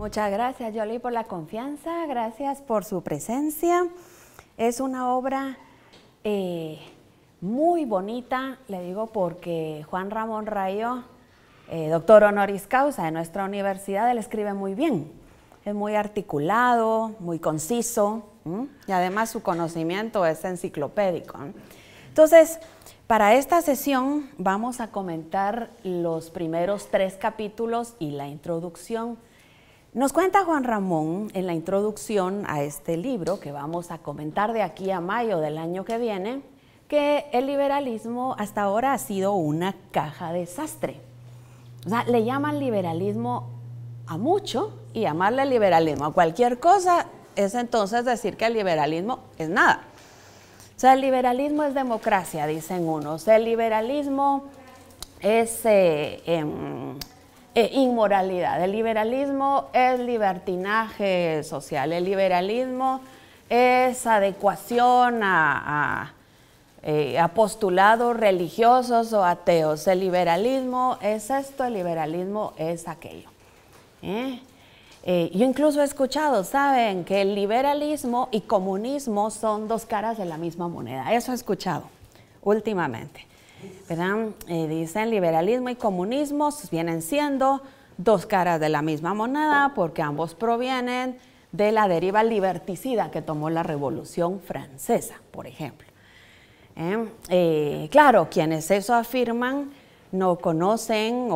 Muchas gracias, Yoli, por la confianza, gracias por su presencia. Es una obra eh, muy bonita, le digo porque Juan Ramón Rayo, eh, doctor honoris causa de nuestra universidad, él escribe muy bien. Es muy articulado, muy conciso y además su conocimiento es enciclopédico. Entonces, para esta sesión vamos a comentar los primeros tres capítulos y la introducción nos cuenta Juan Ramón en la introducción a este libro que vamos a comentar de aquí a mayo del año que viene, que el liberalismo hasta ahora ha sido una caja de desastre. O sea, le llaman liberalismo a mucho y llamarle liberalismo a cualquier cosa es entonces decir que el liberalismo es nada. O sea, el liberalismo es democracia, dicen unos. El liberalismo es... Eh, em, e inmoralidad. El liberalismo es libertinaje social, el liberalismo es adecuación eh, a, postulados religiosos o ateos, el liberalismo es esto, el liberalismo es aquello. ¿eh? Eh, yo incluso he escuchado, saben, que el liberalismo y comunismo son dos caras de la misma moneda, eso he escuchado últimamente. ¿verdad? Eh, dicen liberalismo y comunismo vienen siendo dos caras de la misma moneda porque ambos provienen de la deriva liberticida que tomó la Revolución Francesa, por ejemplo. ¿Eh? Eh, claro, quienes eso afirman no conocen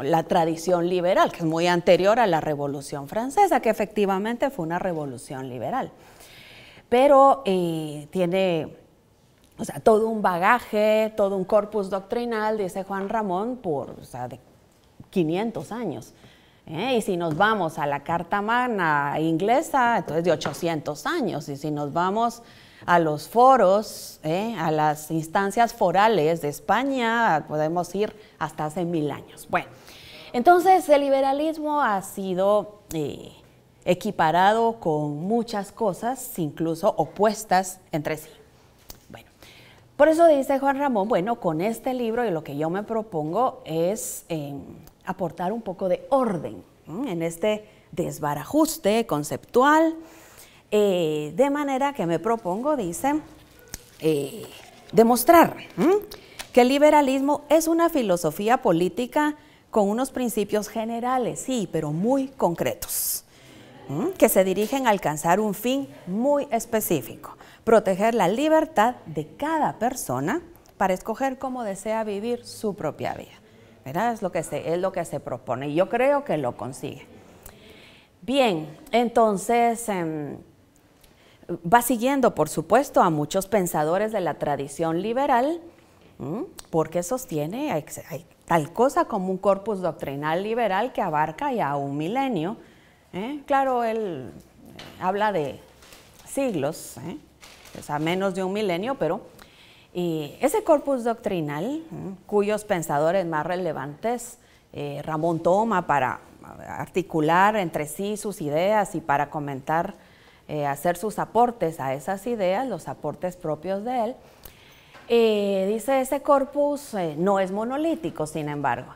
la tradición liberal, que es muy anterior a la Revolución Francesa, que efectivamente fue una revolución liberal, pero tiene o sea, todo un bagaje, todo un corpus doctrinal, dice Juan Ramón, por, de 500 años. ¿eh? Y si nos vamos a la Carta Magna inglesa, entonces de 800 años. Y si nos vamos a los foros, ¿eh? a las instancias forales de España, podemos ir hasta hace mil años. Bueno, entonces el liberalismo ha sido eh, equiparado con muchas cosas, incluso opuestas entre sí. Por eso dice Juan Ramón, bueno, con este libro y lo que yo me propongo es em, aportar un poco de orden en este desbarajuste conceptual, eh, de manera que me propongo, dice, eh, demostrar que el liberalismo es una filosofía política con unos principios generales, sí, pero muy concretos que se dirigen a alcanzar un fin muy específico, proteger la libertad de cada persona para escoger cómo desea vivir su propia vida. ¿Verdad? Es lo que se, es lo que se propone y yo creo que lo consigue. Bien, entonces em, va siguiendo, por supuesto, a muchos pensadores de la tradición liberal, porque sostiene tal cosa como un corpus doctrinal liberal que abarca ya un milenio ¿eh? Claro, él eh, habla de siglos, ¿eh? a menos de un milenio, pero ese corpus doctrinal, cuyos pensadores más relevantes Ramón toma para articular entre sí sus ideas y para comentar, hacer sus aportes a esas ideas, los aportes propios de él, dice ese corpus no es monolítico, sin embargo.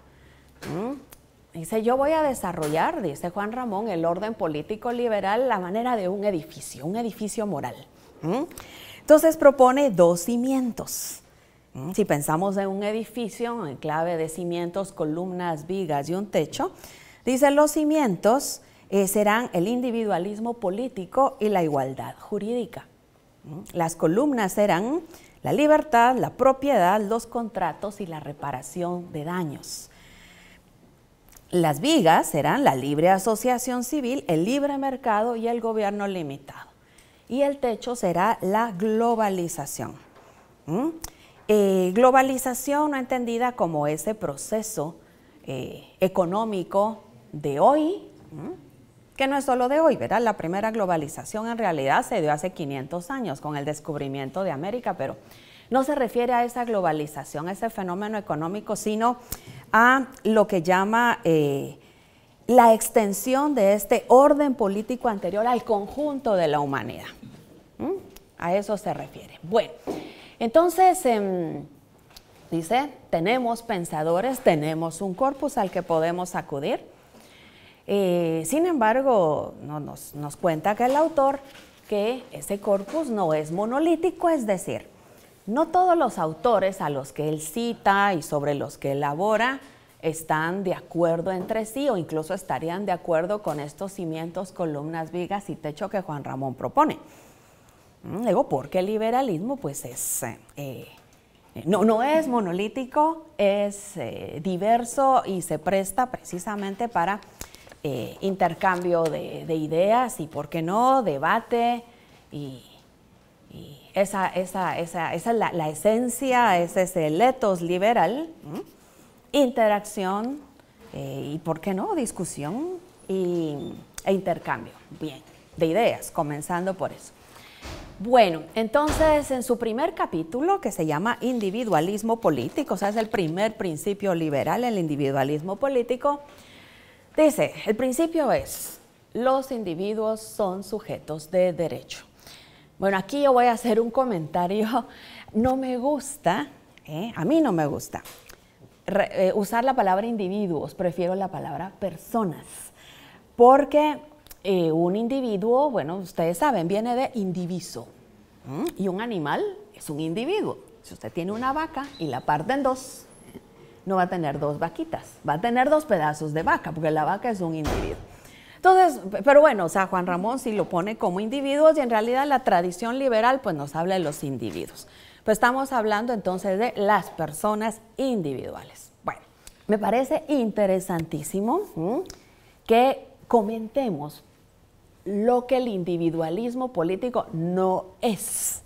Dice, yo voy a desarrollar, dice Juan Ramón, el orden político liberal, la manera de un edificio, un edificio moral. ¿Mm? Entonces propone dos cimientos. ¿Mm? Si pensamos en un edificio en clave de cimientos, columnas, vigas y un techo, dice los cimientos eh, serán el individualismo político y la igualdad jurídica. ¿Mm? Las columnas serán la libertad, la propiedad, los contratos y la reparación de daños. Las vigas serán la libre asociación civil, el libre mercado y el gobierno limitado. Y el techo será la globalización. ¿Mm? Eh, globalización no entendida como ese proceso eh, económico de hoy, ¿Mm? que no es solo de hoy, ¿verdad? La primera globalización en realidad se dio hace 500 años con el descubrimiento de América, pero no se refiere a esa globalización, a ese fenómeno económico, sino a lo que llama eh, la extensión de este orden político anterior al conjunto de la humanidad. ¿Mm? A eso se refiere. Bueno, entonces... Em, dice, tenemos pensadores, tenemos un corpus al que podemos acudir. Eh, sin embargo, nos, nos cuenta que el autor que ese corpus no es monolítico, es decir, no todos los autores a los que él cita y sobre los que elabora están de acuerdo entre sí o incluso estarían de acuerdo con estos cimientos, columnas, vigas y techo que Juan Ramón propone. Mm, digo, porque el liberalismo pues es, eh, eh, no, no, es monolítico, es eh, diverso y se presta precisamente para intercambio de, de ideas y, ¿por qué no?, debate y, esa, es la, esencia, ese es ese ethos liberal. Interacción eh, y, ¿por qué no?, discusión y, e intercambio. Bien, de ideas, comenzando por eso. Bueno, entonces en su primer capítulo, que se llama Individualismo Político, o sea, es el primer principio liberal, el individualismo político, dice, el principio es, los individuos son sujetos de derecho. Bueno, aquí yo voy a hacer un comentario. No me gusta, ¿eh? a mí no me gusta eh, usar la palabra individuos, prefiero la palabra personas, porque eh, un individuo, bueno, ustedes saben, viene de indiviso y un animal es un individuo. Si usted tiene una vaca y la parte en dos, no va a tener dos vaquitas, va a tener dos pedazos de vaca, porque la vaca es un individuo. Entonces, pero bueno, o sea, Juan Ramón sí lo pone como individuos y en realidad la tradición liberal pues nos habla de los individuos. Pues estamos hablando entonces de las personas individuales. Bueno, me parece interesantísimo que comentemos lo que el individualismo político no es.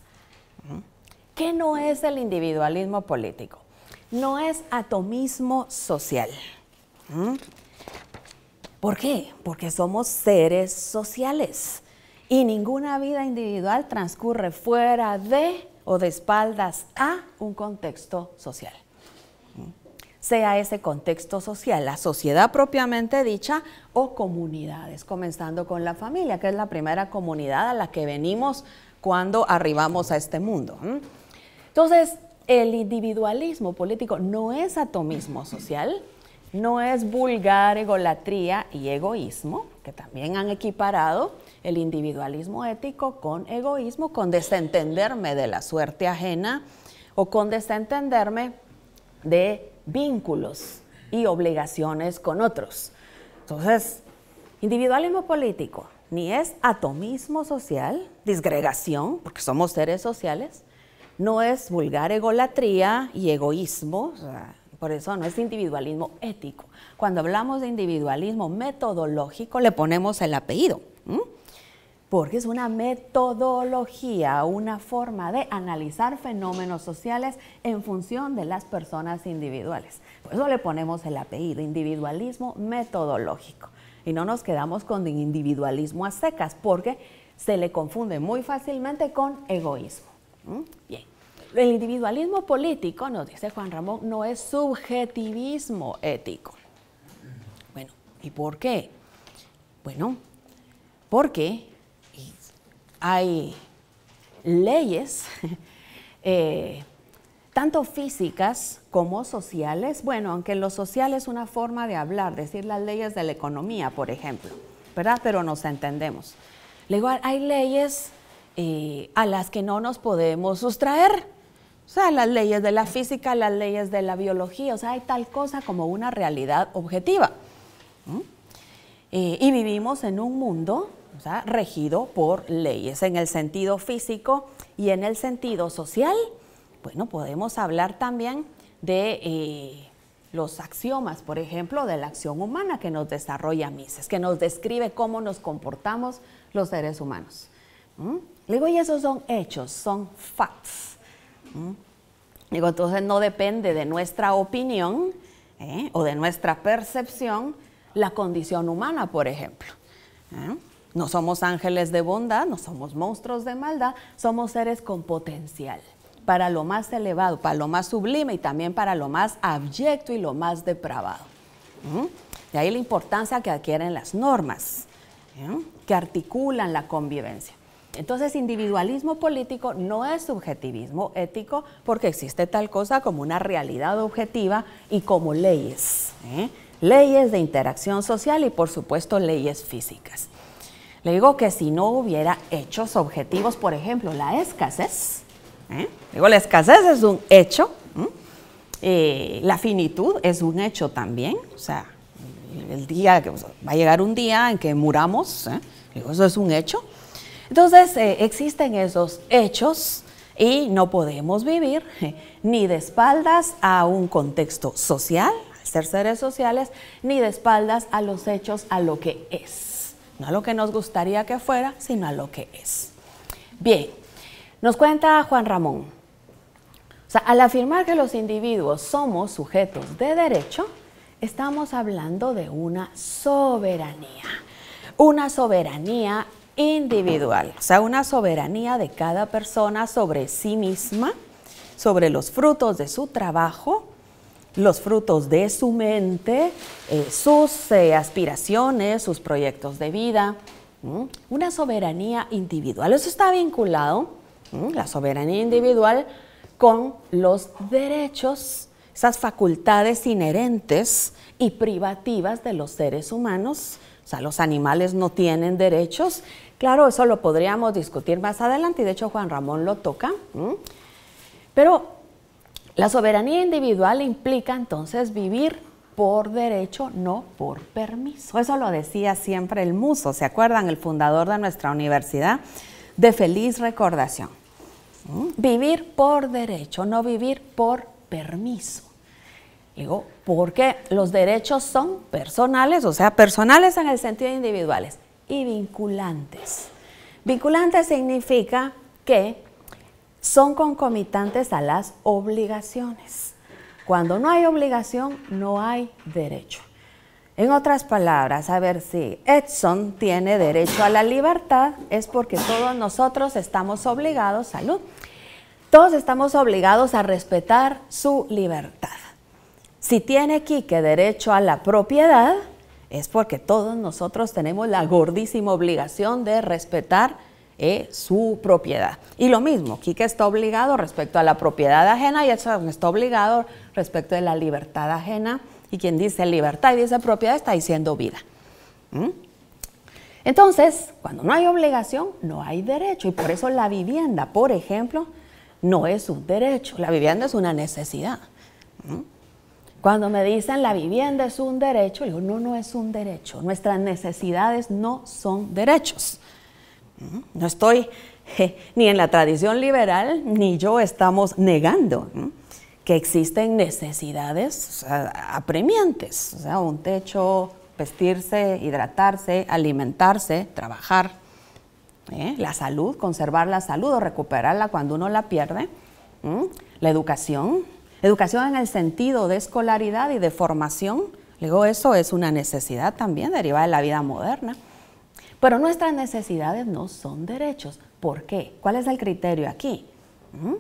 ¿Qué no es el individualismo político? No es atomismo social. ¿Por qué? Porque somos seres sociales y ninguna vida individual transcurre fuera de o de espaldas a un contexto social. Sea ese contexto social, la sociedad propiamente dicha o comunidades, comenzando con la familia, que es la primera comunidad a la que venimos cuando arribamos a este mundo. Entonces, el individualismo político no es atomismo social, no es vulgar egolatría y egoísmo, que también han equiparado el individualismo ético con egoísmo, con desentenderme de la suerte ajena o con desentenderme de vínculos y obligaciones con otros. Entonces, individualismo político ni es atomismo social, disgregación, porque somos seres sociales, no es vulgar egolatría y egoísmo, o sea, por eso no es individualismo ético. Cuando hablamos de individualismo metodológico, le ponemos el apellido. porque es una metodología, una forma de analizar fenómenos sociales en función de las personas individuales. Por eso le ponemos el apellido, individualismo metodológico. Y no nos quedamos con individualismo a secas, porque se le confunde muy fácilmente con egoísmo. Bien. El individualismo político, nos dice Juan Ramón, no es subjetivismo ético. Bueno, ¿y por qué? Bueno, porque hay leyes, eh, tanto físicas como sociales, bueno, aunque lo social es una forma de hablar, decir las leyes de la economía, por ejemplo, ¿verdad? Pero nos entendemos. Igual hay leyes eh, a las que no nos podemos sustraer, o sea, las leyes de la física, las leyes de la biología, o sea, hay tal cosa como una realidad objetiva. Eh, y vivimos en un mundo regido por leyes en el sentido físico y en el sentido social. Bueno, podemos hablar también de eh, los axiomas, por ejemplo, de la acción humana que nos desarrolla Mises, que nos describe cómo nos comportamos los seres humanos. Le digo, y esos son hechos, son facts. Digo, entonces no depende de nuestra opinión ¿eh? o de nuestra percepción la condición humana, por ejemplo. ¿eh? No somos ángeles de bondad, no somos monstruos de maldad, somos seres con potencial para lo más elevado, para lo más sublime y también para lo más abyecto y lo más depravado. ¿eh? De ahí la importancia que adquieren las normas, que articulan la convivencia. Entonces, individualismo político no es subjetivismo ético porque existe tal cosa como una realidad objetiva y como leyes. ¿eh? Leyes de interacción social y, por supuesto, leyes físicas. Le digo que si no hubiera hechos objetivos, por ejemplo, la escasez, ¿eh? digo, la escasez es un hecho, eh, la finitud es un hecho también, o sea, el día, que va a llegar un día en que muramos, digo, eso es un hecho, entonces, eh, existen esos hechos y no podemos vivir ni de espaldas a un contexto social, a ser seres sociales, ni de espaldas a los hechos, a lo que es. No a lo que nos gustaría que fuera, sino a lo que es. Bien, nos cuenta Juan Ramón. O sea, al afirmar que los individuos somos sujetos de derecho, estamos hablando de una soberanía. Una soberanía individual, o sea, una soberanía de cada persona sobre sí misma, sobre los frutos de su trabajo, los frutos de su mente, eh, sus eh, aspiraciones, sus proyectos de vida, una soberanía individual. Eso está vinculado, la soberanía individual, con los derechos, esas facultades inherentes y privativas de los seres humanos. O sea, los animales no tienen derechos Claro, eso lo podríamos discutir más adelante y de hecho Juan Ramón lo toca. Pero la soberanía individual implica entonces vivir por derecho, no por permiso. Eso lo decía siempre el Muso, ¿se acuerdan? El fundador de nuestra universidad, de feliz recordación. Vivir por derecho, no vivir por permiso. Digo, porque los derechos son personales, o sea, personales en el sentido de individuales y vinculantes. Vinculantes significa que son concomitantes a las obligaciones. Cuando no hay obligación, no hay derecho. En otras palabras, a ver si Edson tiene derecho a la libertad, es porque todos nosotros estamos obligados, salud, todos estamos obligados a respetar su libertad. Si tiene Quique derecho a la propiedad, es porque todos nosotros tenemos la gordísima obligación de respetar eh, su propiedad. Y lo mismo, Quique está obligado respecto a la propiedad ajena y eso está obligado respecto de la libertad ajena. Y quien dice libertad y dice propiedad está diciendo vida. ¿Mm? Entonces, cuando no hay obligación, no hay derecho. Y por eso la vivienda, por ejemplo, no es un derecho. La vivienda es una necesidad. ¿Mm? Cuando me dicen la vivienda es un derecho, digo, no, no es un derecho. Nuestras necesidades no son derechos. Mm, no estoy ni en la tradición liberal, ni yo estamos negando que existen necesidades sea, apremiantes, o sea, un techo, vestirse, hidratarse, alimentarse, trabajar, ¿eh? la salud, conservar la salud o recuperarla cuando uno la pierde, la educación, Educación en el sentido de escolaridad y de formación. Luego eso es una necesidad también derivada de la vida moderna. Pero nuestras necesidades no son derechos. ¿Por qué? ¿Cuál es el criterio aquí? ¿Mm?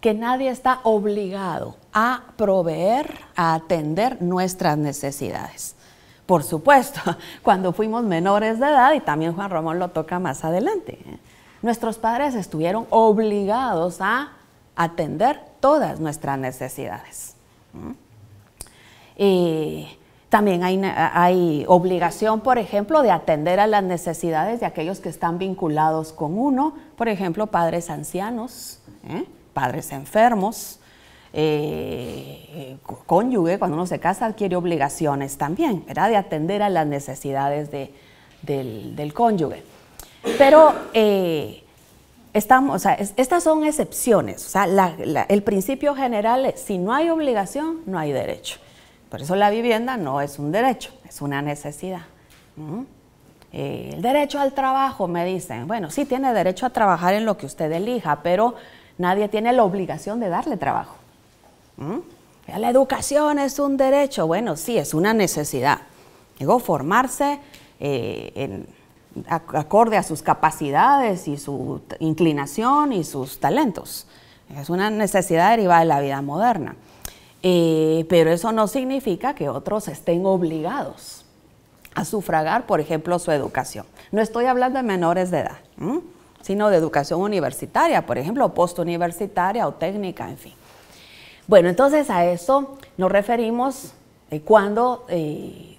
Que nadie está obligado a proveer, a atender nuestras necesidades. Por supuesto, cuando fuimos menores de edad, y también Juan Ramón lo toca más adelante, ¿eh? nuestros padres estuvieron obligados a atender todas nuestras necesidades. también hay, obligación, por ejemplo, de atender a las necesidades de aquellos que están vinculados con uno, por ejemplo, padres ancianos, ¿eh? padres enfermos, eh, eh, cónyuge, cuando uno se casa adquiere obligaciones también, ¿verdad? De atender a las necesidades del, cónyuge. Pero estamos, o sea, estas son excepciones. O sea, el principio general es, si no hay obligación, no hay derecho. Por eso la vivienda no es un derecho, es una necesidad. Eh, el derecho al trabajo, me dicen, bueno, sí tiene derecho a trabajar en lo que usted elija, pero nadie tiene la obligación de darle trabajo. La educación es un derecho, bueno, sí, es una necesidad. llegó formarse eh, en acorde a sus capacidades y su inclinación y sus talentos. Es una necesidad derivada de la vida moderna. Eh, pero eso no significa que otros estén obligados a sufragar, por ejemplo, su educación. No estoy hablando de menores de edad, sino de educación universitaria, por ejemplo, postuniversitaria o técnica, en fin. Bueno, entonces a eso nos referimos eh, cuando eh,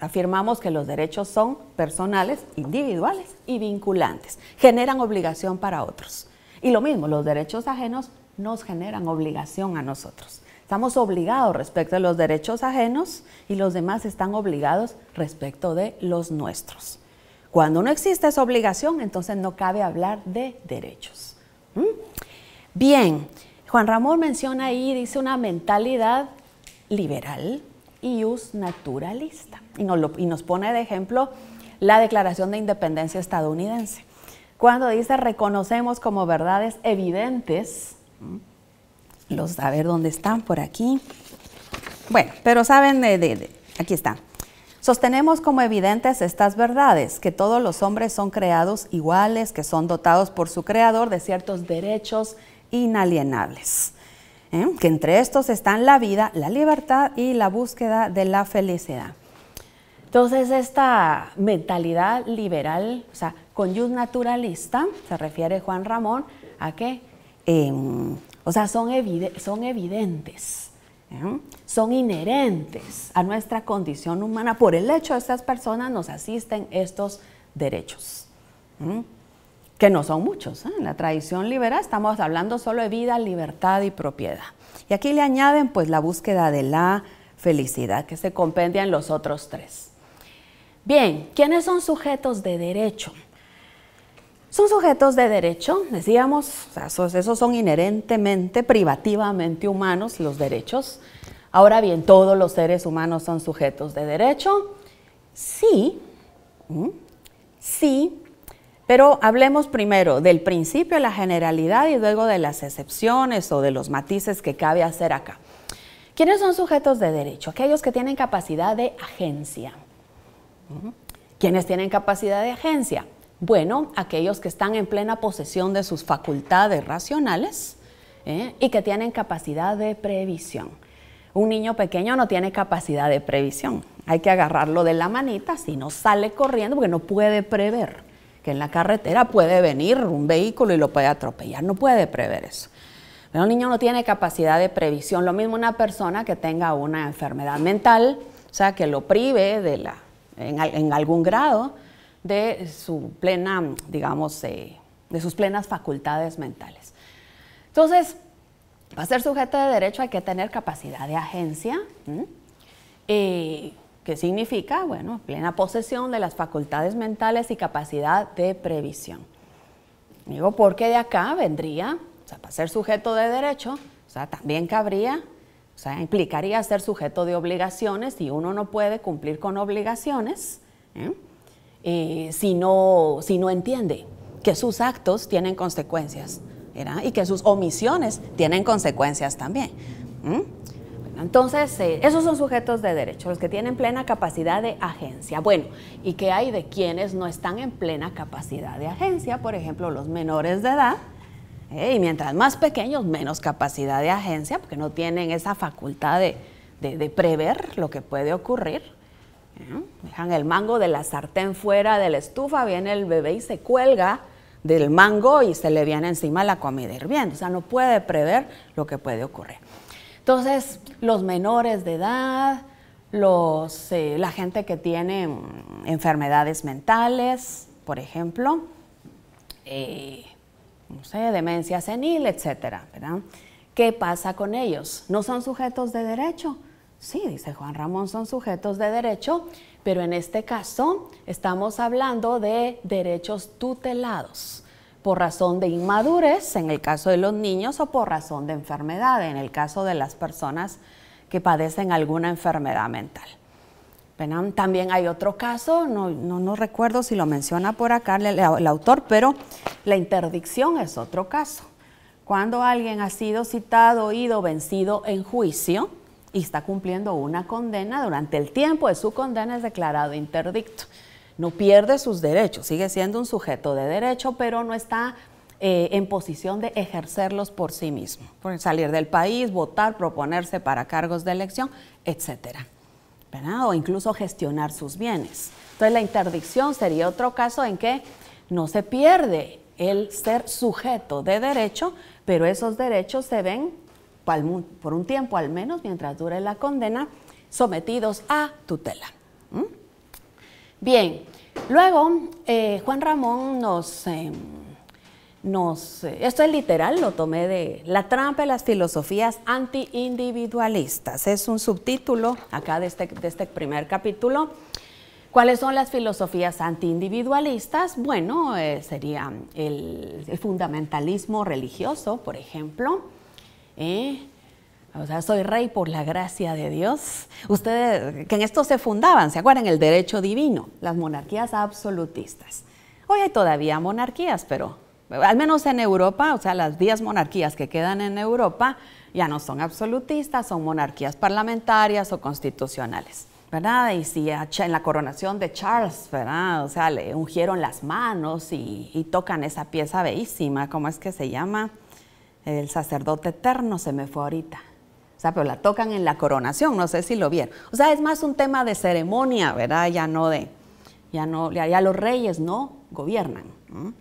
afirmamos que los derechos son personales, individuales y vinculantes. Generan obligación para otros. Y lo mismo, los derechos ajenos nos generan obligación a nosotros. Estamos obligados respecto de los derechos ajenos y los demás están obligados respecto de los nuestros. Cuando no existe esa obligación, entonces no cabe hablar de derechos. ¿Mm? Bien, Juan Ramón menciona ahí, dice una mentalidad liberal, y us naturalista y nos, pone de ejemplo la Declaración de Independencia estadounidense. Cuando dice reconocemos como verdades evidentes, los a ver dónde están por aquí. Bueno, pero saben de, aquí están. Sostenemos como evidentes estas verdades, que todos los hombres son creados iguales, que son dotados por su creador de ciertos derechos inalienables, ¿eh? que entre estos están la vida, la libertad y la búsqueda de la felicidad. Entonces, esta mentalidad liberal, o sea, conyus naturalista, se refiere Juan Ramón a que, em, o sea, son, evidentes, ¿eh? son inherentes a nuestra condición humana. Por el hecho de estas personas nos asisten estos derechos, que no son muchos. En ¿eh? la tradición liberal estamos hablando solo de vida, libertad y propiedad. Y aquí le añaden pues la búsqueda de la felicidad, que se compendia en los otros tres. Bien, ¿quiénes son sujetos de derecho? Son sujetos de derecho, decíamos, esos son inherentemente, privativamente humanos los derechos. Ahora bien, todos los seres humanos son sujetos de derecho. Sí, mm, sí, pero hablemos primero del principio, la generalidad y luego de las excepciones o de los matices que cabe hacer acá. ¿Quiénes son sujetos de derecho? Aquellos que tienen capacidad de agencia quienes tienen capacidad de agencia? Bueno, aquellos que están en plena posesión de sus facultades racionales ¿eh? y que tienen capacidad de previsión. Un niño pequeño no tiene capacidad de previsión. Hay que agarrarlo de la manita, si no sale corriendo porque no puede prever que en la carretera puede venir un vehículo y lo puede atropellar. No puede prever eso. Pero un niño no tiene capacidad de previsión. Lo mismo una persona que tenga una enfermedad mental, o sea, que lo prive de la en, algún grado de su plena, digamos, eh, de sus plenas facultades mentales. Entonces, para ser sujeto de derecho hay que tener capacidad de agencia, eh, que significa, bueno, plena posesión de las facultades mentales y capacidad de previsión. Digo, porque de acá vendría, o sea, para ser sujeto de derecho, o sea, también cabría o sea, implicaría ser sujeto de obligaciones y uno no puede cumplir con obligaciones ¿eh? Eh, si, no, si no entiende que sus actos tienen consecuencias y que sus omisiones tienen consecuencias también. Entonces, eh, esos son sujetos de derecho, los que tienen plena capacidad de agencia. Bueno, ¿y qué hay de quienes no están en plena capacidad de agencia? Por ejemplo, los menores de edad, y mientras más pequeños, menos capacidad de agencia, porque no tienen esa facultad de, prever lo que puede ocurrir. Dejan el mango de la sartén fuera de la estufa, viene el bebé y se cuelga del mango y se le viene encima la comida hirviendo. O sea, no puede prever lo que puede ocurrir. Entonces, los menores de edad, los, eh, la gente que tiene mm, enfermedades mentales, por ejemplo, eh, no sé, demencia senil, etcétera, ¿Qué pasa con ellos? ¿No son sujetos de derecho? Sí, dice Juan Ramón, son sujetos de derecho, pero en este caso estamos hablando de derechos tutelados por razón de inmadurez en el caso de los niños o por razón de enfermedad en el caso de las personas que padecen alguna enfermedad mental. También hay otro caso, no, recuerdo si lo menciona por acá el, autor, pero la interdicción es otro caso. Cuando alguien ha sido citado, oído, vencido en juicio y está cumpliendo una condena, durante el tiempo de su condena es declarado interdicto. No pierde sus derechos, sigue siendo un sujeto de derecho, pero no está eh, en posición de ejercerlos por sí mismo, por salir del país, votar, proponerse para cargos de elección, etcétera. O incluso gestionar sus bienes. Entonces la interdicción sería otro caso en que no se pierde el ser sujeto de derecho, pero esos derechos se ven por un tiempo al menos, mientras dure la condena, sometidos a tutela. Bien, luego eh, Juan Ramón nos... Em, esto es literal, lo tomé de La trampa de las filosofías antiindividualistas. Es un subtítulo acá este, de este, primer capítulo. ¿Cuáles son las filosofías antiindividualistas? Bueno, eh, sería el, fundamentalismo religioso, por ejemplo. ¿Eh? O sea, soy rey por la gracia de Dios. Ustedes, que en esto se fundaban, ¿se acuerdan? El derecho divino, las monarquías absolutistas. Hoy hay todavía monarquías, pero al menos en Europa, o sea, las 10 monarquías que quedan en Europa ya no son absolutistas, son monarquías parlamentarias o constitucionales. ¿verdad? Y si en la coronación de Charles, ¿verdad? O sea, le ungieron las manos y, tocan esa pieza bellísima, ¿cómo es que se llama? El sacerdote eterno se me fue ahorita. O sea, pero la tocan en la coronación, no sé si lo vieron. O sea, es más un tema de ceremonia, ¿verdad? Ya no de, ya no, ya, los reyes no gobiernan. ¿no?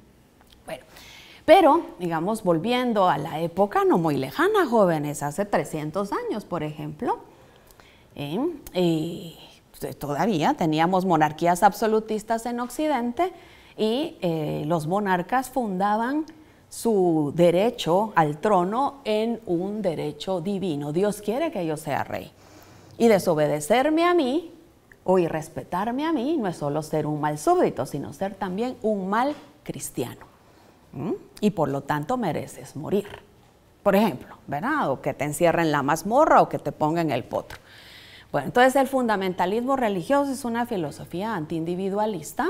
Pero, digamos, volviendo a la época no muy lejana, jóvenes, hace 300 años, por ejemplo, ¿eh? todavía teníamos monarquías absolutistas en Occidente y eh, los monarcas fundaban su derecho al trono en un derecho divino. Dios quiere que yo sea rey. Y desobedecerme a mí o irrespetarme a mí no es solo ser un mal súbdito, sino ser también un mal cristiano y por lo tanto mereces morir. Por ejemplo, ¿verdad? O que te encierren en la mazmorra o que te pongan el potro. Bueno, entonces el fundamentalismo religioso es una filosofía antiindividualista.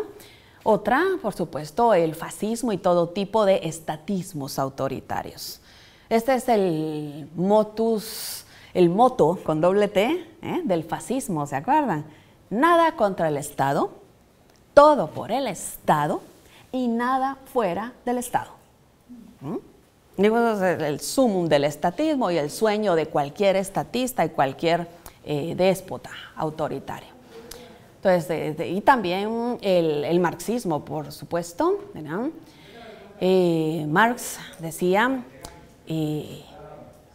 Otra, por supuesto, el fascismo y todo tipo de estatismos autoritarios. Este es el motus, el moto con doble T ¿eh? del fascismo, ¿se acuerdan? Nada contra el Estado, todo por el Estado y nada fuera del Estado. ¿Mm? el sumum del estatismo y el sueño de cualquier estatista y cualquier eh, déspota autoritario. Entonces, y también el, marxismo, por supuesto. Eh, Marx decía eh,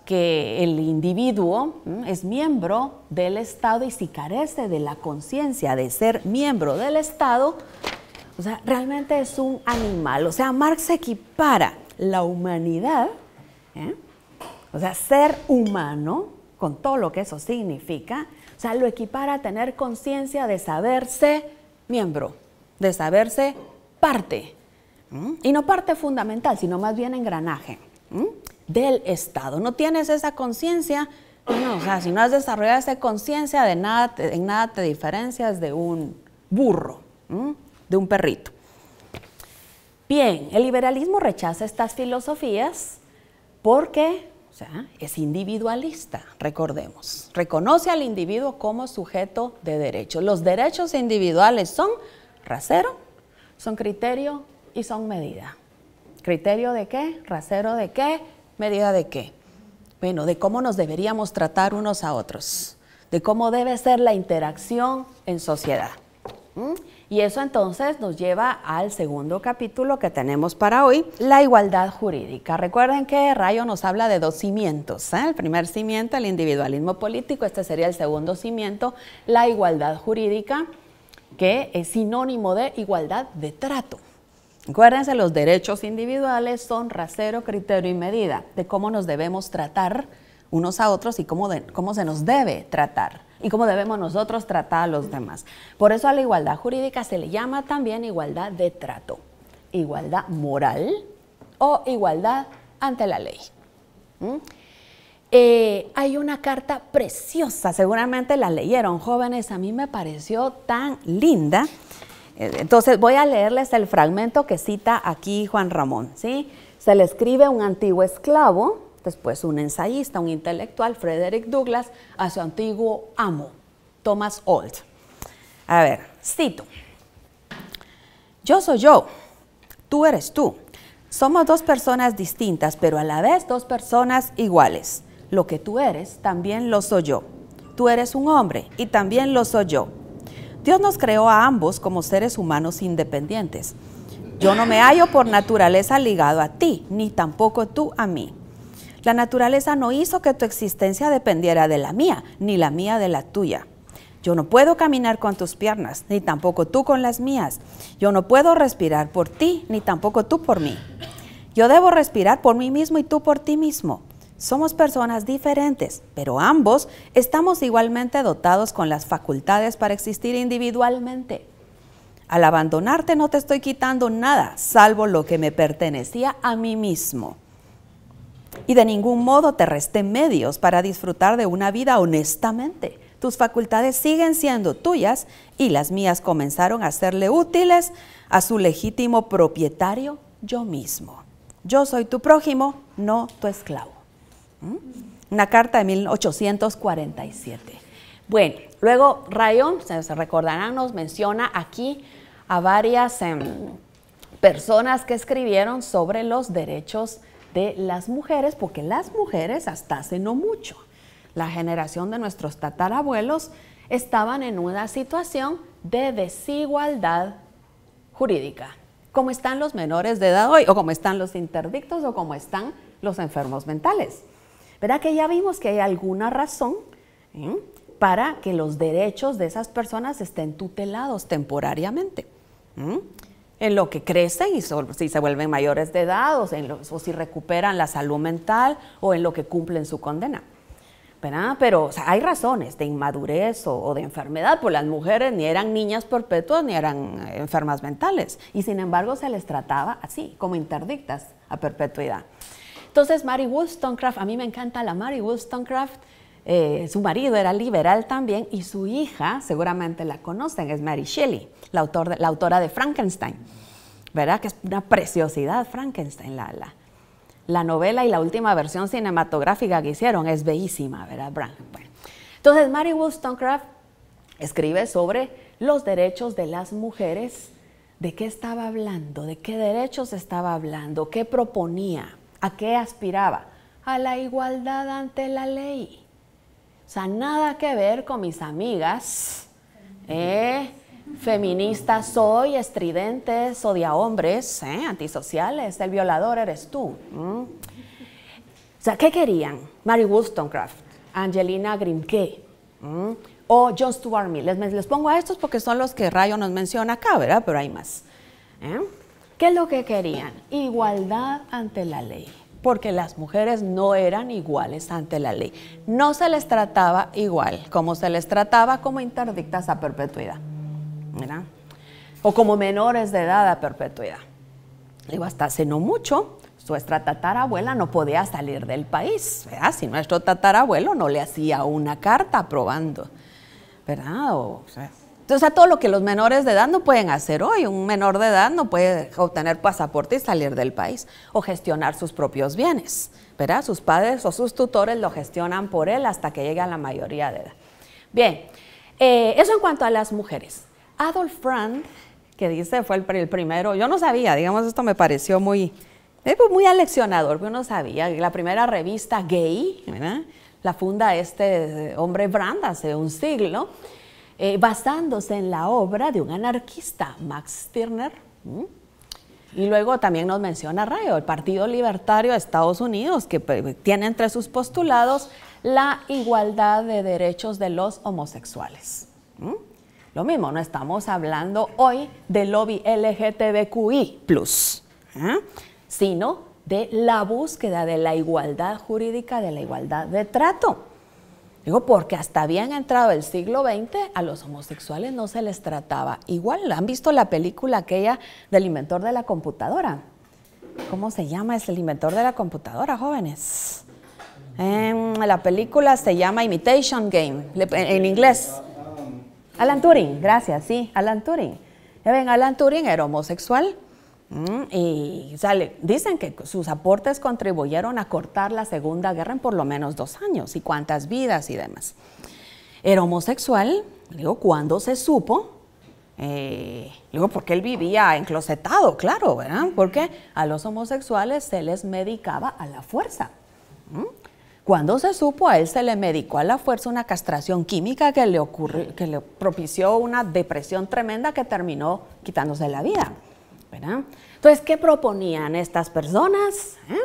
que el individuo es miembro del Estado y si carece de la conciencia de ser miembro del Estado, o sea, realmente es un animal. O sea, Marx equipara la humanidad, ¿eh? o sea, ser humano, con todo lo que eso significa, o sea, lo equipara a tener conciencia de saberse miembro, de saberse parte. Y no parte fundamental, sino más bien engranaje del Estado. No tienes esa conciencia, o sea, si no has desarrollado esa conciencia, de nada, en nada te diferencias de un burro de un perrito. Bien, el liberalismo rechaza estas filosofías porque es individualista, recordemos. Reconoce al individuo como sujeto de derecho Los derechos individuales son rasero, son criterio y son medida. ¿Criterio de qué? ¿Rasero de qué? ¿Medida de qué? Bueno, de cómo nos deberíamos tratar unos a otros, de cómo debe ser la interacción en sociedad. Y eso entonces nos lleva al segundo capítulo que tenemos para hoy, la igualdad jurídica. Recuerden que Rayo nos habla de dos cimientos. ¿eh? El primer cimiento, el individualismo político, este sería el segundo cimiento, la igualdad jurídica, que es sinónimo de igualdad de trato. Acuérdense, los derechos individuales son rasero, criterio y medida de cómo nos debemos tratar unos a otros y cómo se nos debe tratar y cómo debemos nosotros tratar a los demás. Por eso a la igualdad jurídica se le llama también igualdad de trato, igualdad moral o igualdad ante la ley. ¿Mm? Eh, hay una carta preciosa, seguramente la leyeron jóvenes, a mí me pareció tan linda. Eh, entonces voy a leerles el fragmento que cita aquí Juan Ramón. ¿sí? Se le escribe un antiguo esclavo Después un ensayista, un intelectual, Frederick Douglass, a su antiguo amo, Thomas Old. A ver, cito. Yo soy yo, tú eres tú. Somos dos personas distintas, pero a la vez dos personas iguales. Lo que tú eres, también lo soy yo. Tú eres un hombre y también lo soy yo. Dios nos creó a ambos como seres humanos independientes. Yo no me hallo por naturaleza ligado a ti, ni tampoco tú a mí. La naturaleza no hizo que tu existencia dependiera de la mía, ni la mía de la tuya. Yo no puedo caminar con tus piernas, ni tampoco tú con las mías. Yo no puedo respirar por ti, ni tampoco tú por mí. Yo debo respirar por mí mismo y tú por ti mismo. Somos personas diferentes, pero ambos estamos igualmente dotados con las facultades para existir individualmente. Al abandonarte no te estoy quitando nada, salvo lo que me pertenecía a mí mismo y de ningún modo te resté medios para disfrutar de una vida honestamente. Tus facultades siguen siendo tuyas y las mías comenzaron a serle útiles a su legítimo propietario, yo mismo. Yo soy tu prójimo, no tu esclavo. ¿Mm? Una carta de 1847. Bueno, luego Rayón, se recordarán, nos menciona aquí a varias em, personas que escribieron sobre los derechos de las mujeres, porque las mujeres hasta hace no mucho, la generación de nuestros tatarabuelos, estaban en una situación de desigualdad jurídica, como están los menores de edad hoy, o como están los interdictos, o como están los enfermos mentales. ¿Verdad que ya vimos que hay alguna razón ¿eh? para que los derechos de esas personas estén tutelados temporariamente? ¿eh? en lo que crecen y si se vuelven mayores de edad o, si recuperan la salud mental o en lo que cumplen su condena. Pero hay razones de inmadurez o, de enfermedad, por pues las mujeres ni eran niñas perpetuas ni eran eh, enfermas mentales y sin embargo se les trataba así, como interdictas a perpetuidad. Entonces Mary Wollstonecraft, a mí me encanta la Mary Wollstonecraft, eh, su marido era liberal también y su hija, seguramente la conocen, es Mary Shelley, la, autora de Frankenstein, ¿verdad? Que es una preciosidad Frankenstein, la, la, la, novela y la última versión cinematográfica que hicieron es bellísima, ¿verdad? Bueno. Entonces, Mary Wollstonecraft escribe sobre los derechos de las mujeres, de qué estaba hablando, de qué derechos estaba hablando, qué proponía, a qué aspiraba, a la igualdad ante la ley o sea, nada que ver con mis amigas, eh, feministas soy, estridentes, odia hombres, eh, antisociales, el violador eres tú. O sea, ¿qué querían? Mary Wollstonecraft, Angelina Grimke o John Stuart Mill. Les, pongo a estos porque son los que Rayo nos menciona acá, ¿verdad? Pero hay más. ¿eh? ¿Qué es lo que querían? Igualdad ante la ley porque las mujeres no eran iguales ante la ley. No se les trataba igual, como se les trataba como interdictas a perpetuidad, O como menores de edad a perpetuidad. Digo, hasta hace no mucho, nuestra tatarabuela no podía salir del país, Si nuestro tatarabuelo no le hacía una carta aprobando, ¿verdad? Entonces, a todo lo que los menores de edad no pueden hacer hoy, un menor de edad no puede obtener pasaporte y salir del país o gestionar sus propios bienes, ¿verdad? Sus padres o sus tutores lo gestionan por él hasta que llegue a la mayoría de edad. Bien, eh, eso en cuanto a las mujeres. Adolf Brand, que dice fue el, primero, yo no sabía, digamos, esto me pareció muy, eh, pues muy aleccionador, yo no sabía. La primera revista gay, ¿verdad? La funda este hombre Brand hace un siglo. Eh, basándose en la obra de un anarquista, Max Stirner. Y luego también nos menciona Rayo, el Partido Libertario de Estados Unidos, que pues, tiene entre sus postulados la igualdad de derechos de los homosexuales. Lo mismo, no estamos hablando hoy del lobby LGTBQI, sino de la búsqueda de la igualdad jurídica, de la igualdad de trato. Digo, porque hasta habían entrado el siglo XX, a los homosexuales no se les trataba. Igual, ¿han visto la película aquella del inventor de la computadora? ¿Cómo se llama? ese inventor de la computadora, jóvenes. Em, la película se llama Imitation Game, en inglés. Alan Turing, gracias, sí, Alan Turing. Ya ven, Alan Turing era homosexual Mm, y dicen que sus aportes contribuyeron a cortar la Segunda Guerra en por lo menos dos años y cuántas vidas y demás. Era homosexual, digo, cuando se supo, eh, digo, porque él vivía enclosetado, claro, ¿verdad? Porque a los homosexuales se les medicaba a la fuerza. Mm, cuando se supo, a él se le medicó a la fuerza una castración química que le, que le propició una depresión tremenda que terminó quitándose la vida. Entonces, ¿qué proponían estas personas? ¿Eh?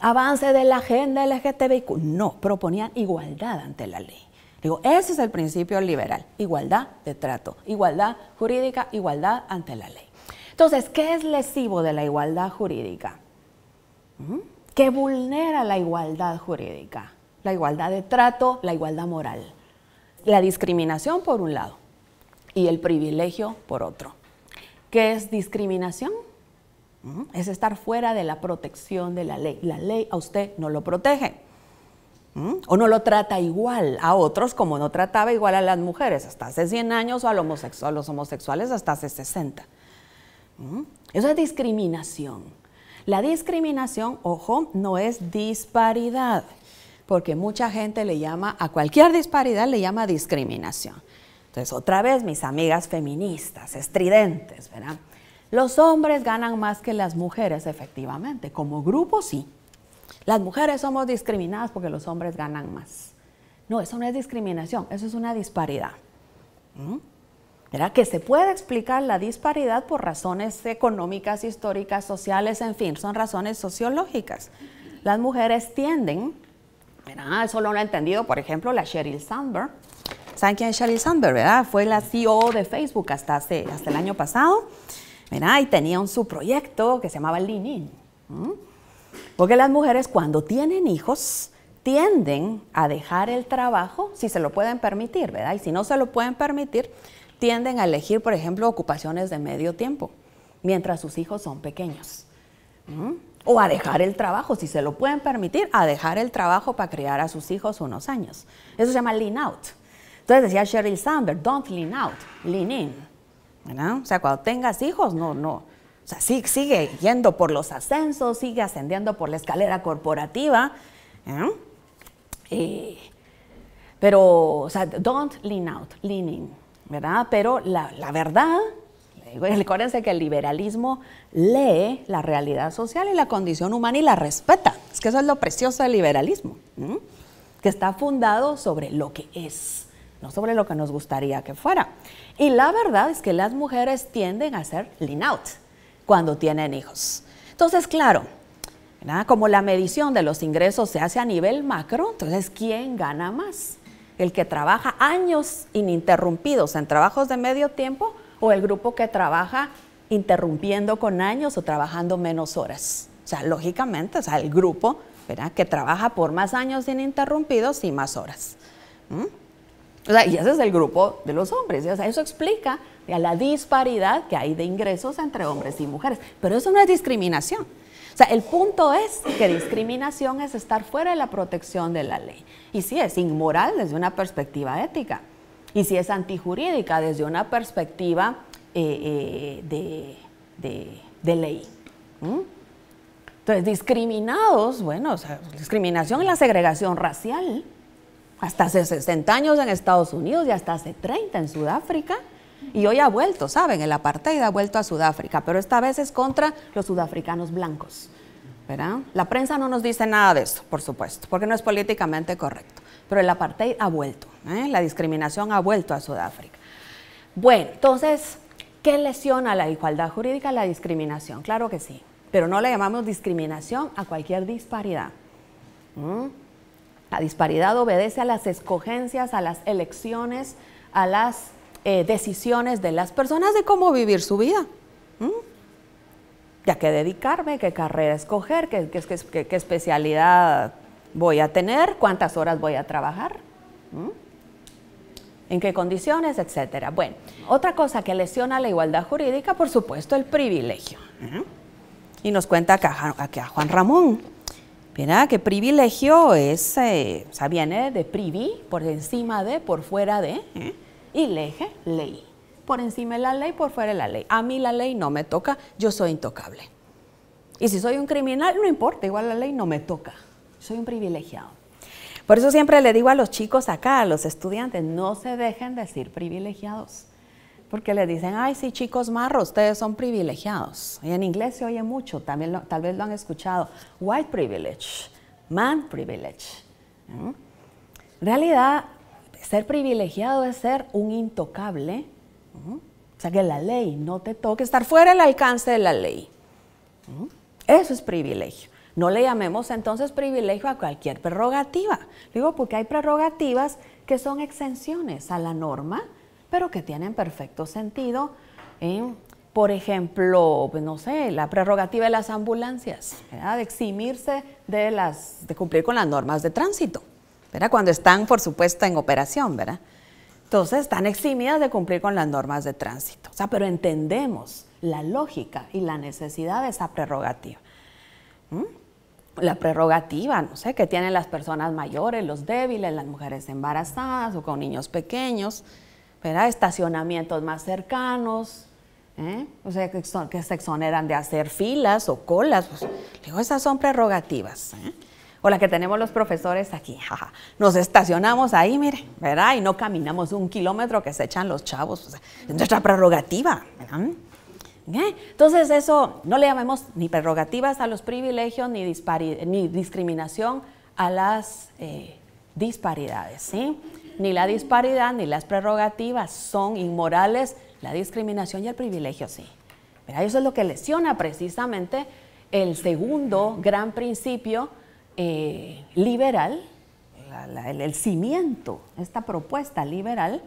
Avance de la agenda LGTBIQ. No, proponían igualdad ante la ley. Digo, ese es el principio liberal, igualdad de trato, igualdad jurídica, igualdad ante la ley. Entonces, ¿qué es lesivo de la igualdad jurídica? ¿Mm? ¿Qué vulnera la igualdad jurídica, la igualdad de trato, la igualdad moral, la discriminación por un lado y el privilegio por otro. ¿Qué es discriminación? Es estar fuera de la protección de la ley. La ley a usted no lo protege. O no lo trata igual a otros como no trataba igual a las mujeres hasta hace 100 años o a, los homosexuales hasta hace 60. Eso es discriminación. La discriminación, ojo, no es disparidad, porque mucha gente le llama, a cualquier disparidad le llama discriminación. Entonces, otra vez, mis amigas feministas, estridentes, ¿verdad? Los hombres ganan más que las mujeres, efectivamente. Como grupo, sí. Las mujeres somos discriminadas porque los hombres ganan más. No, eso no es discriminación, eso es una disparidad. ¿Mm? ¿Verdad? Que se puede explicar la disparidad por razones económicas, históricas, sociales, en fin, son razones sociológicas. Las mujeres tienden, ¿verdad? eso lo han entendido, por ejemplo, la Sheryl Sandberg, es Shelley Sandberg, ¿verdad? Fue la CEO de Facebook hasta, hace, hasta el año pasado, ¿verdad? Y tenía un, su proyecto que se llamaba Lean In. Porque las mujeres cuando tienen hijos tienden a dejar el trabajo si se lo pueden permitir, ¿verdad? Y si no se lo pueden permitir, tienden a elegir, por ejemplo, ocupaciones de medio tiempo, mientras sus hijos son pequeños. O a dejar el trabajo, si se lo pueden permitir, a dejar el trabajo para criar a sus hijos unos años. Eso se llama lean out. Entonces decía Sheryl Sandberg, don't lean out, lean in. O sea, cuando tengas hijos, no, no. O sea, sí, sigue yendo por los ascensos, sigue ascendiendo por la escalera corporativa. ¿eh? Eh, pero, o sea, don't lean out, lean in, ¿verdad? Pero la, verdad, recuérdense que el liberalismo lee la realidad social y la condición humana y la respeta. Es que eso es lo precioso del liberalismo, que está fundado sobre lo que es no sobre lo que nos gustaría que fuera. Y la verdad es que las mujeres tienden a ser lean out cuando tienen hijos. Entonces, claro, como la medición de los ingresos se hace a nivel macro, entonces, ¿quién gana más? ¿El que trabaja años ininterrumpidos en trabajos de medio tiempo o el grupo que trabaja interrumpiendo con años o trabajando menos horas? O sea, lógicamente, el grupo que trabaja por más años ininterrumpidos y más horas. ¿Mm? O sea, y ese es el grupo de los hombres. ¿eh? O sea, eso explica la disparidad que hay de ingresos entre hombres y mujeres. Pero eso no es discriminación. O sea, el punto es que discriminación es estar fuera de la protección de la ley. Y sí, es inmoral desde una perspectiva ética. Y si es antijurídica desde una perspectiva eh, eh, de, ley. ¿Mm? Entonces, discriminados, bueno, discriminación y la segregación racial hasta hace 60 años en Estados Unidos y hasta hace 30 en Sudáfrica. Y hoy ha vuelto, ¿saben? El apartheid ha vuelto a Sudáfrica, pero esta vez es contra los sudafricanos blancos. ¿verdad? La prensa no nos dice nada de esto por supuesto, porque no es políticamente correcto. Pero el apartheid ha vuelto, ¿eh? la discriminación ha vuelto a Sudáfrica. Bueno, entonces, ¿qué lesiona la igualdad jurídica? La discriminación, claro que sí, pero no le llamamos discriminación a cualquier disparidad. La disparidad obedece a las escogencias, a las elecciones, a las eh, decisiones de las personas de cómo vivir su vida. Ya qué dedicarme, qué carrera escoger, qué, especialidad voy a tener, cuántas horas voy a trabajar, en qué condiciones, etcétera. Bueno, otra cosa que lesiona la igualdad jurídica, por supuesto, el privilegio. Y nos cuenta que a Juan Ramón. ¿verdad? Que privilegio es, o sea, viene de privi, por encima de, por fuera de, ¿eh? y leje, ley. Por encima de la ley, por fuera de la ley. A mí la ley no me toca, yo soy intocable. Y si soy un criminal, no importa, igual la ley no me toca. Soy un privilegiado. Por eso siempre le digo a los chicos acá, a los estudiantes, no se dejen decir privilegiados porque les dicen, ay, sí, chicos marros, ustedes son privilegiados. Y en inglés se oye mucho, también tal vez lo han escuchado, white privilege, man privilege. En realidad, ser privilegiado es ser un intocable, o sea, que la ley no te toque, estar fuera del alcance de la ley. Eso es privilegio. No le llamemos entonces privilegio a cualquier prerrogativa. Digo, porque hay prerrogativas que son exenciones a la norma, pero que tienen perfecto sentido en, por ejemplo, pues no sé, la prerrogativa de las ambulancias, ¿verdad? de eximirse de, cumplir con las normas de tránsito, ¿verdad? cuando están, por supuesto, en operación, ¿verdad? Entonces están eximidas de cumplir con las normas de tránsito. O sea, pero entendemos la lógica y la necesidad de esa prerrogativa. ¿Mm? La prerrogativa, no sé, que tienen las personas mayores, los débiles, las mujeres embarazadas o con niños pequeños. ¿verdad? estacionamientos más cercanos, ¿eh? o sea, que, se exoneran de hacer filas o colas. Pues, digo, esas son prerrogativas. ¿eh? O la que tenemos los profesores aquí, jaja. nos estacionamos ahí, mire, ¿verdad? Y no caminamos un kilómetro que se echan los chavos. O sea, es nuestra prerrogativa. ¿verdad? ¿Eh? Entonces eso no le llamemos ni prerrogativas a los privilegios ni, ni discriminación a las eh, disparidades. ¿sí? Ni la disparidad ni las prerrogativas son inmorales, la discriminación y el privilegio sí. Pero eso es lo que lesiona precisamente el segundo gran principio eh, liberal, el, cimiento, esta propuesta liberal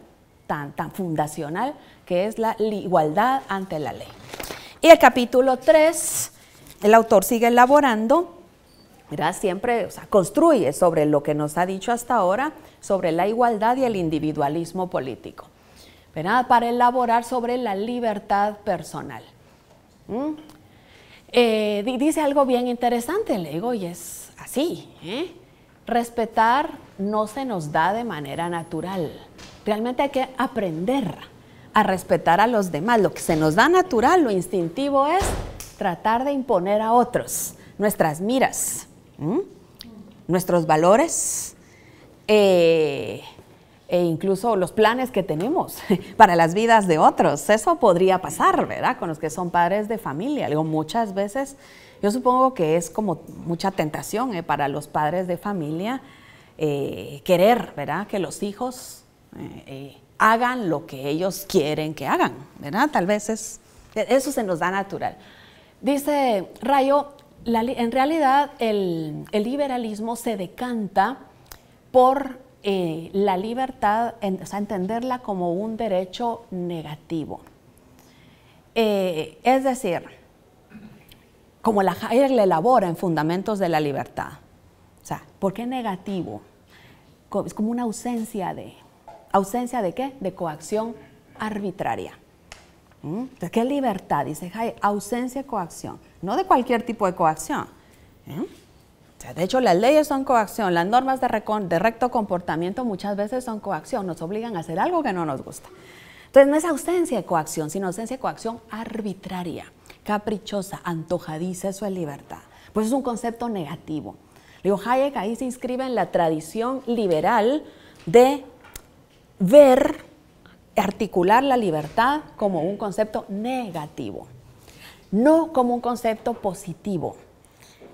tan, tan fundacional que es la igualdad ante la ley. Y el capítulo 3, el autor sigue elaborando siempre o sea, construye sobre lo que nos ha dicho hasta ahora, sobre la igualdad y el individualismo político, para elaborar sobre la libertad personal. ¿Mm? Eh, dice algo bien interesante, el ego y es así. ¿eh? Respetar no se nos da de manera natural. Realmente hay que aprender a respetar a los demás. Lo que se nos da natural, lo instintivo es tratar de imponer a otros nuestras miras, nuestros valores eh, e incluso los planes que tenemos para las vidas de otros. Eso podría pasar, ¿verdad? Con los que son padres de familia. muchas veces, yo supongo que es como mucha tentación ¿eh? para los padres de familia eh, querer, ¿verdad? Que los hijos hagan lo que ellos quieren que hagan, ¿verdad? Tal vez eso se nos da natural. Dice Rayo, en realidad el, liberalismo se decanta por eh, la libertad, o sea, entenderla como un derecho negativo. Eh, es decir, como la Hayek le elabora en Fundamentos de la Libertad. O sea, ¿por qué negativo? Es como una ausencia de. ¿Ausencia de qué? De coacción arbitraria. ¿Mm? ¿Qué libertad? Dice Hayek, ausencia de coacción no de cualquier tipo de coacción. ¿eh? de hecho, las leyes son coacción, las normas de, recto comportamiento muchas veces son coacción, nos obligan a hacer algo que no nos gusta. Entonces, no es ausencia de coacción, sino ausencia de coacción arbitraria, caprichosa, antojadiza, eso es libertad. Pues es un concepto negativo. Leo Hayek ahí se inscribe en la tradición liberal de ver, articular la libertad como un concepto negativo no como un concepto positivo.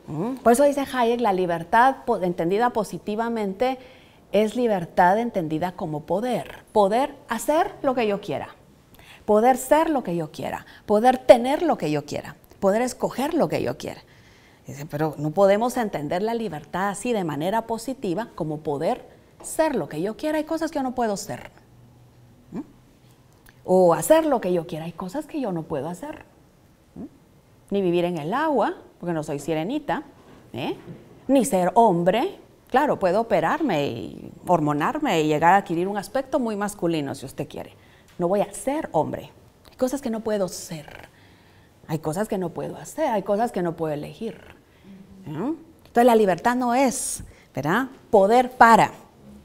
Mm. Por eso dice Hayek, la libertad entendida positivamente es libertad entendida como poder. Poder hacer lo que yo quiera, poder ser lo que yo quiera, poder tener lo que yo quiera, poder escoger lo que yo quiera. pero no podemos entender la libertad así de manera positiva como poder ser lo que yo quiera. Hay cosas que yo no puedo ser. Mm. O hacer lo que yo quiera. Hay cosas que yo no puedo hacer ni vivir en el agua, porque no soy sirenita, ¿eh? ni ser hombre. Claro, puedo operarme y hormonarme y llegar a adquirir un aspecto muy masculino si usted quiere. No voy a ser hombre. Hay cosas que no puedo ser. Hay cosas que no puedo hacer. Hay cosas que no puedo elegir. Entonces la libertad no es, ¿verdad? Poder para.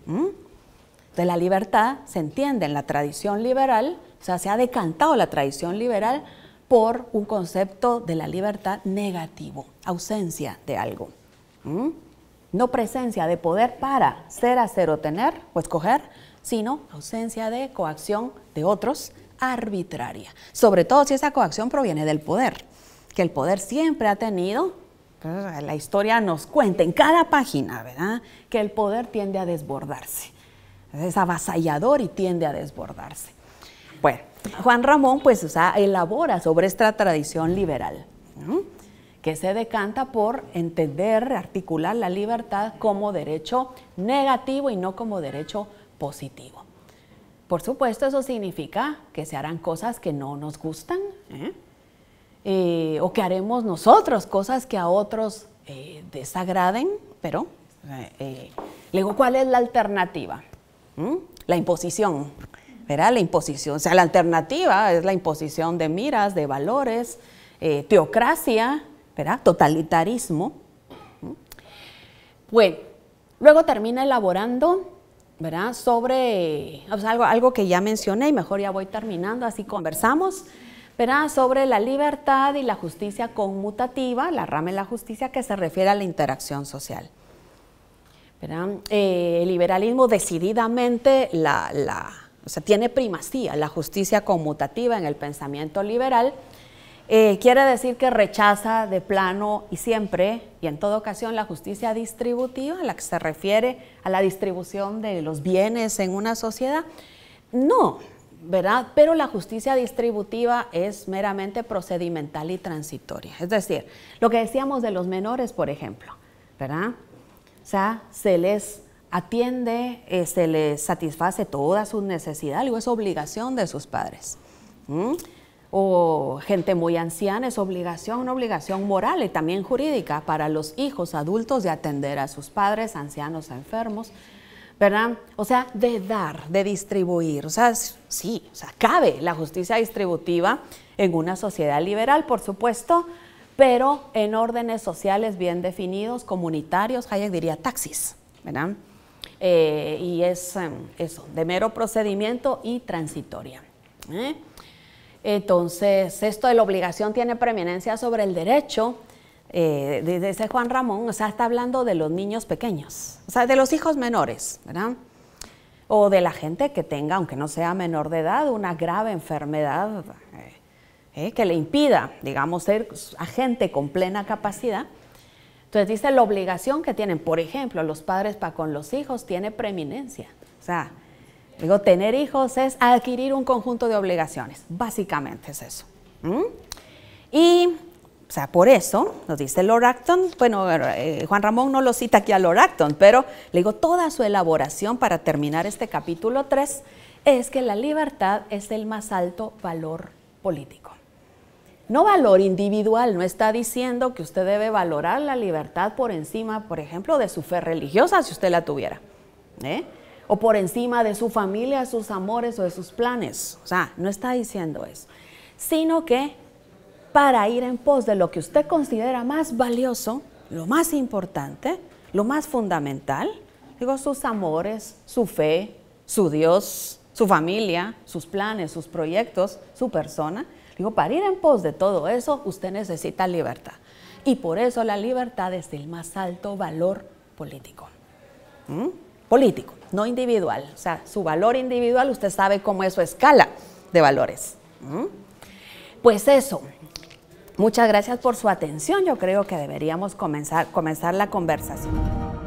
Entonces la libertad se entiende en la tradición liberal, o sea, se ha decantado la tradición liberal por un concepto de la libertad negativo, ausencia de algo. ¿Mm? No presencia de poder para ser, hacer o tener o escoger, sino ausencia de coacción de otros arbitraria. Sobre todo si esa coacción proviene del poder, que el poder siempre ha tenido, la historia nos cuenta en cada página, ¿verdad? Que el poder tiende a desbordarse. Es avasallador y tiende a desbordarse. Bueno, Juan Ramón pues elabora sobre esta tradición liberal, que se decanta por entender, articular la libertad como derecho negativo y no como derecho positivo. Por supuesto, eso significa que se harán cosas que no nos gustan ¿eh? Eh, o que haremos nosotros cosas que a otros eh, desagraden, pero luego, ¿cuál es la alternativa? ¿Mm? La imposición la imposición, o sea, la alternativa es la imposición de miras, de valores, eh, teocracia, ¿verdad? Totalitarismo. Bueno, luego termina elaborando, ¿verdad? Sobre, algo, que ya mencioné y mejor ya voy terminando, así conversamos. ¿verdad? sobre la libertad y la justicia conmutativa, la rama de la justicia que se refiere a la interacción social. Eh, el liberalismo decididamente la, o sea, tiene primacía la justicia conmutativa en el pensamiento liberal, eh, quiere decir que rechaza de plano y siempre, y en toda ocasión, la justicia distributiva, a la que se refiere a la distribución de los bienes en una sociedad. No, ¿verdad? Pero la justicia distributiva es meramente procedimental y transitoria. Es decir, lo que decíamos de los menores, por ejemplo, ¿verdad? O sea, se les atiende, eh, se le satisface todas sus necesidades, luego es obligación de sus padres. O gente muy anciana es obligación, una obligación moral y también jurídica para los hijos adultos de atender a sus padres, ancianos, enfermos, ¿verdad? O sea, de dar, de distribuir. O sea, sí, o sea, cabe la justicia distributiva en una sociedad liberal, por supuesto, pero en órdenes sociales bien definidos, comunitarios, Hayek diría taxis, ¿verdad? Eh, y es em, eso, de mero procedimiento y transitoria. ¿eh? Entonces, esto de la obligación tiene preeminencia sobre el derecho, eh, dice Juan Ramón, o sea, está hablando de los niños pequeños, o sea, de los hijos menores, ¿verdad? O de la gente que tenga, aunque no sea menor de edad, una grave enfermedad que le impida, digamos, ser agente con plena capacidad entonces dice la obligación que tienen, por ejemplo, los padres para con los hijos tiene preeminencia. O sea, digo, tener hijos es adquirir un conjunto de obligaciones, básicamente es eso. Y, o sea, por eso nos dice Lord Acton, bueno, eh, Juan Ramón no lo cita aquí a Lord Acton, pero le digo, toda su elaboración para terminar este capítulo 3 es que la libertad es el más alto valor político. No valor individual, no está diciendo que usted debe valorar la libertad por encima, por ejemplo, de su fe religiosa, si usted la tuviera. ¿eh? O por encima de su familia, sus amores o de sus planes. O sea, no está diciendo eso. Sino que para ir en pos de lo que usted considera más valioso, lo más importante, lo más fundamental, digo, sus amores, su fe, su Dios, su familia, sus planes, sus proyectos, su persona, Digo, para ir en pos de todo eso, usted necesita libertad. Y por eso la libertad es el más alto valor político. ¿Mm? Político, no individual. O sea, su valor individual, usted sabe cómo es su escala de valores. ¿Mm? Pues eso. Muchas gracias por su atención. Yo creo que deberíamos comenzar, comenzar la conversación.